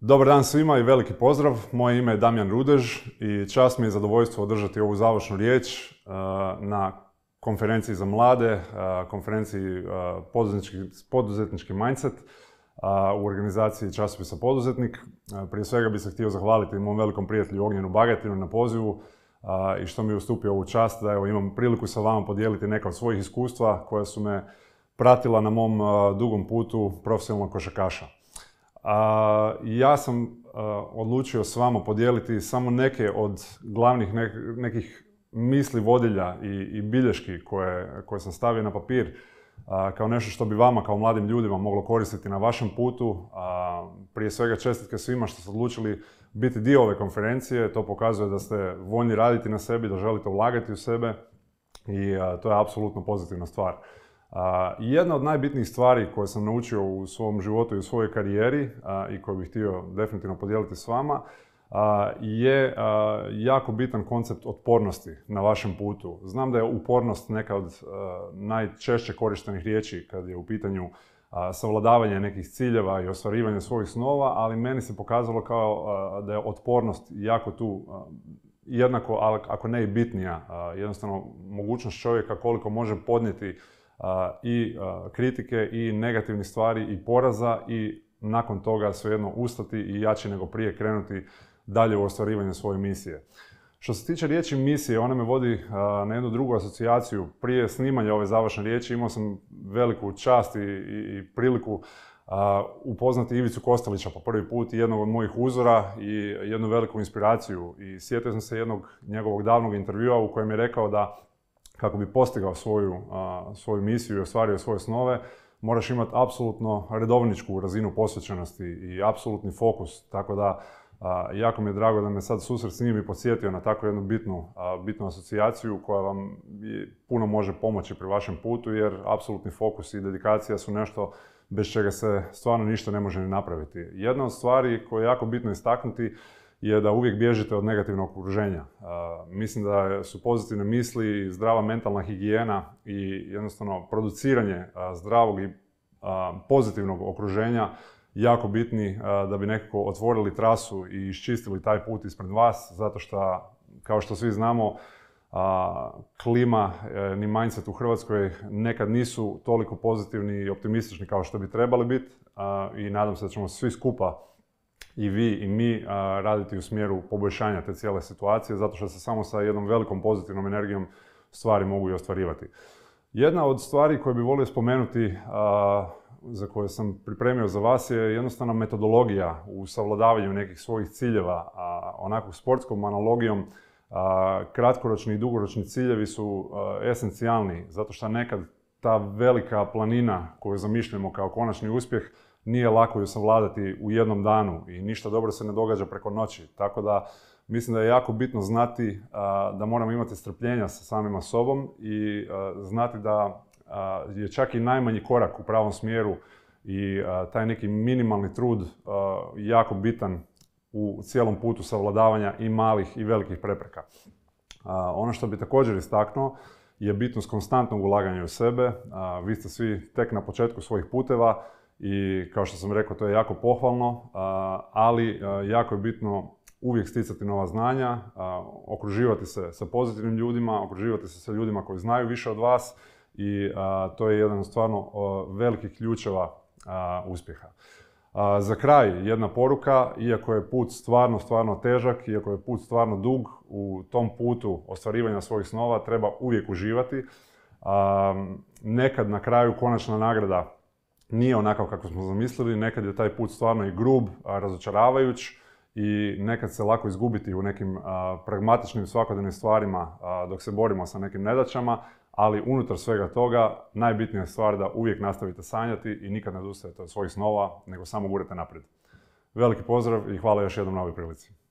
Dobar dan svima i veliki pozdrav. Moje ime je Damjan Rudež i čast mi je zadovoljstvo održati ovu završnu riječ e, na konferenciji za mlade, e, konferenciji e, poduzetnički, mindset u organizaciji časopisa Poduzetnik. Prije svega bih se htio zahvaliti mom velikom prijatelju Ognjenu Bagatinu na pozivu i što mi je ustupio ovu čast da evo, imam priliku sa vama podijeliti neka od svojih iskustva koja su me pratila na mom dugom putu profesionalnog košakaša ja sam e, odlučio s vama podijeliti samo neke od glavnih nekih misli vodilja i, bilješki koje, koje sam stavio na papir kao nešto što bi vama kao mladim ljudima moglo koristiti na vašem putu. Prije svega čestitke svima što ste odlučili biti dio ove konferencije. To pokazuje da ste voljni raditi na sebi, da želite ulagati u sebe i to je apsolutno pozitivna stvar jedna od najbitnijih stvari koje sam naučio u svom životu i u svojoj karijeri i koju bih htio definitivno podijeliti s vama je jako bitan koncept otpornosti na vašem putu. Znam da je upornost neka od najčešće korištenih riječi kad je u pitanju savladavanje nekih ciljeva i ostvarivanje svojih snova, ali meni se pokazalo kao da je otpornost jako tu jednako, ako ne i bitnija, jednostavno mogućnost čovjeka koliko može podnijeti i kritike i negativnih stvari i poraza i nakon toga svejedno ustati i jače nego prije krenuti dalje u ostvarivanje svoje misije. Što se tiče riječi misije, ona me vodi na jednu drugu asocijaciju. Prije snimanja ove završne riječi imao sam veliku čast i, priliku upoznati Ivicu Kostelića po prvi put i jednog od mojih uzora i jednu veliku inspiraciju. I sjetio sam se jednog njegovog davnog intervjua u kojem je rekao da kako bi postigao svoju, svoju misiju i ostvario svoje snove, moraš imati apsolutno redovničku razinu posvećenosti i apsolutni fokus. Tako da, jako mi je drago da me sad susret s njim i podsjetio na takvu jednu bitnu, bitnu asocijaciju koja vam puno može pomoći pri vašem putu, jer apsolutni fokus i dedikacija su nešto bez čega se stvarno ništa ne može ni napraviti. Jedna od stvari koja je jako bitno istaknuti je da uvijek bježite od negativnog okruženja. Mislim da su pozitivne misli, zdrava mentalna higijena i jednostavno produciranje zdravog i pozitivnog okruženja jako bitni da bi nekako otvorili trasu i iščistili taj put ispred vas, zato što, kao što svi znamo, klima e, ni mindset u Hrvatskoj nekad nisu toliko pozitivni i optimistični kao što bi trebali biti i nadam se da ćemo svi skupa i vi i mi raditi u smjeru poboljšanja te cijele situacije, zato što se samo sa jednom velikom pozitivnom energijom stvari mogu i ostvarivati. Jedna od stvari koje bi volio spomenuti, za koje sam pripremio za vas, je jednostavna metodologija u savladavanju nekih svojih ciljeva. A, onako sportskom analogijom, kratkoročni i dugoročni ciljevi su esencijalni, zato što nekad ta velika planina koju zamišljamo kao konačni uspjeh nije lako ju savladati u jednom danu i ništa dobro se ne događa preko noći. Tako da mislim da je jako bitno znati da moramo imati strpljenja sa samima sobom i znati da je čak i najmanji korak u pravom smjeru i taj neki minimalni trud jako bitan u cijelom putu savladavanja i malih i velikih prepreka. Ono što bi također istaknuo je bitnost konstantnog ulaganja u sebe. Vi ste svi tek na početku svojih puteva i kao što sam rekao, to je jako pohvalno, ali jako je bitno uvijek sticati nova znanja, okruživati se sa pozitivnim ljudima, okruživati se sa ljudima koji znaju više od vas i to je jedan od stvarno velikih ključeva uspjeha. Za kraj jedna poruka, iako je put stvarno, stvarno težak, iako je put stvarno dug, u tom putu ostvarivanja svojih snova treba uvijek uživati. Nekad na kraju konačna nagrada nije onakav kako smo zamislili, nekad je taj put stvarno i grub, razočaravajuć i nekad se lako izgubiti u nekim pragmatičnim svakodnevnim stvarima dok se borimo sa nekim nedaćama, ali unutar svega toga najbitnija je stvar da uvijek nastavite sanjati i nikad ne odustajete od svojih snova, nego samo gurete naprijed. Veliki pozdrav i hvala još jednom na ovoj prilici.